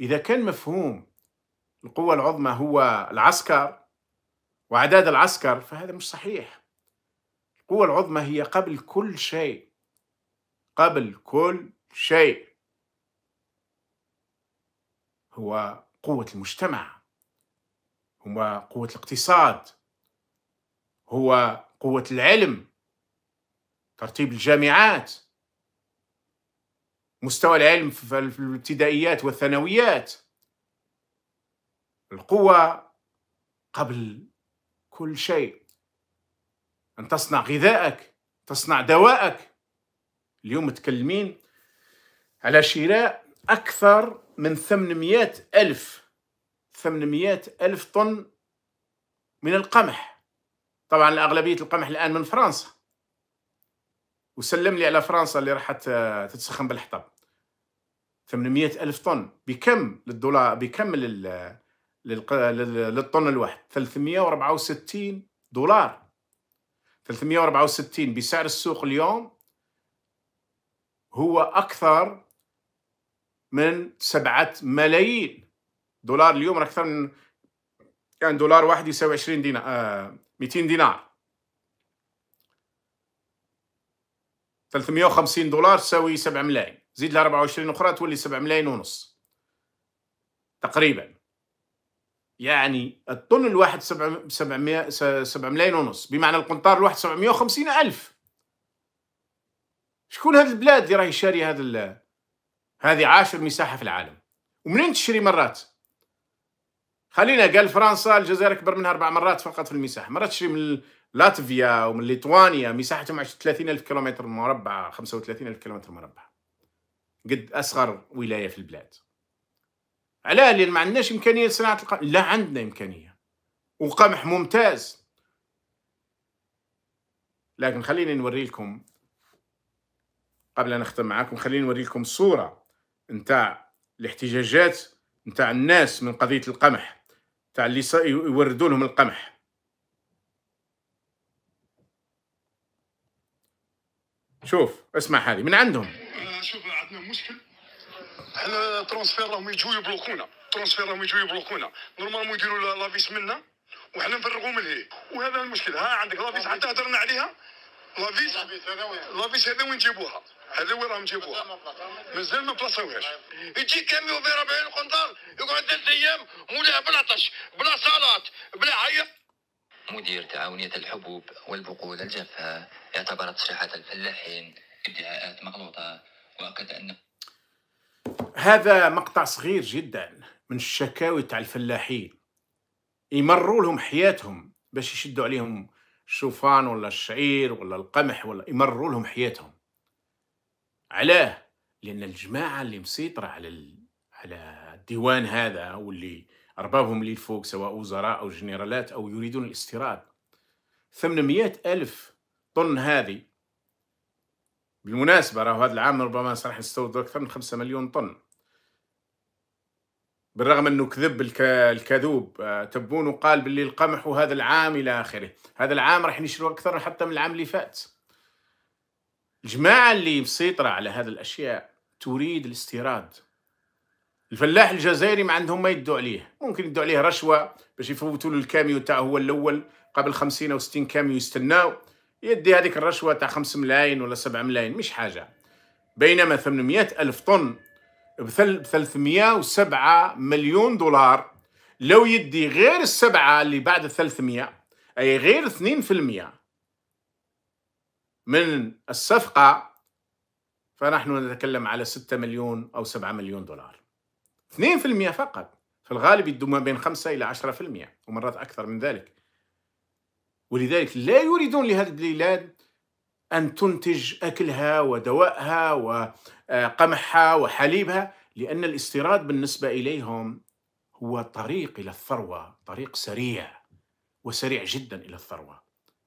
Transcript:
إذا كان مفهوم القوة العظمى هو العسكر وأعداد العسكر فهذا مش صحيح القوة العظمى هي قبل كل شيء قبل كل شيء هو قوة المجتمع هو قوة الاقتصاد هو قوة العلم ترتيب الجامعات مستوى العلم في الابتدائيات والثانويات القوة قبل كل شيء أن تصنع غذائك تصنع دواءك اليوم متكلمين على شراء أكثر من 800 ألف 800 ألف طن من القمح طبعا أغلبية القمح الآن من فرنسا وسلم لي على فرنسا اللي راح تتسخن بالحطب 800 ألف طن بكم للدولار بكم لل للطن الواحد 364 دولار 364 بسعر السوق اليوم هو أكثر من سبعة ملايين دولار اليوم أكثر من يعني دولار واحد يساوي 20 آه، دينار آه 200 دينار 350 دولار تساوي 7 ملايين زيد ل 24 اخرى تولي 7 ملايين ونص تقريبا يعني الطن الواحد 700 ملايين ونص بمعنى القنطار الواحد 750 الف شكون هذه البلاد اللي راهي شاري هذا هذه عاشر مساحه في العالم ومنين تشري مرات خلينا قال فرنسا الجزائر اكبر منها اربع مرات فقط في المساحه مرات تشري من لاتفيا ومن ليتوانيا مساحتهم الف كيلومتر مربع الف كيلومتر مربع قد اصغر ولايه في البلاد علاه لان يعني ما عندناش امكانيه لصناعه القمح لا عندنا امكانيه وقمح ممتاز لكن خليني نوري لكم قبل ان نختم معاكم خليني نوري لكم صوره نتاع الاحتجاجات نتاع الناس من قضيه القمح تاع اللي يوردوا لهم القمح شوف اسمع هذه من عندهم آه، شوف عندنا مشكل احنا ترونسفير راهم يجوا يبلوكونا ترونسفير راهم يجوا يبلوكونا نورمالمون يديروا لافيس منا وحنا نفرغوا من هي وهذا المشكل ها عندك لافيس حتى هضرنا عليها لافيس لافيس هذا وين جيبوها هذا وين راهم جيبوها مازال ما بلاصوهاش يجي كاميو ب 40 قنطار يقعد ثلاث ايام مولاه بلا طش بلا صالات بلا عيط مدير تعاونية الحبوب والبقول الجافة اعتبر تصريحات الفلاحين ادعاءات مغلوطة وأكد أن هذا مقطع صغير جدا من الشكاوي تاع الفلاحين يمروا لهم حياتهم باش يشدوا عليهم الشوفان ولا الشعير ولا القمح ولا يمروا لهم حياتهم علاه لان الجماعه اللي مسيطره على ال... على الديوان هذا واللي اربابهم اللي فوق سواء وزراء او جنرالات او يريدون الاستيراد 800 الف طن هذه بالمناسبة راهو هذا العام ربما راح نستورد أكثر من خمسة مليون طن بالرغم أنه كذب الكذوب آه، تبون وقال باللي القمح وهذا العام إلى آخره هذا العام راح نشرو أكثر حتى من العام اللي فات الجماعة اللي مسيطرة على هذه الأشياء تريد الاستيراد الفلاح الجزائري ما عندهم ما يدوا عليه ممكن يدوا عليه رشوة باش يفوتوا له الكاميو تاعه هو الأول قبل خمسين أو ستين كاميو يستناو يدي هذيك الرشوه تاع 5 ملايين ولا 7 ملايين مش حاجه بينما 800 الف طن ب 307 مليون دولار لو يدي غير السبعه اللي بعد 300 اي غير 2% من الصفقه فنحن نتكلم على 6 مليون او 7 مليون دولار 2% فقط في الغالب يدوم بين 5 الى 10% ومرات اكثر من ذلك ولذلك لا يريدون لهذه البلاد أن تنتج أكلها ودواءها وقمحها وحليبها لأن الاستيراد بالنسبة إليهم هو طريق إلى الثروة طريق سريع وسريع جدا إلى الثروة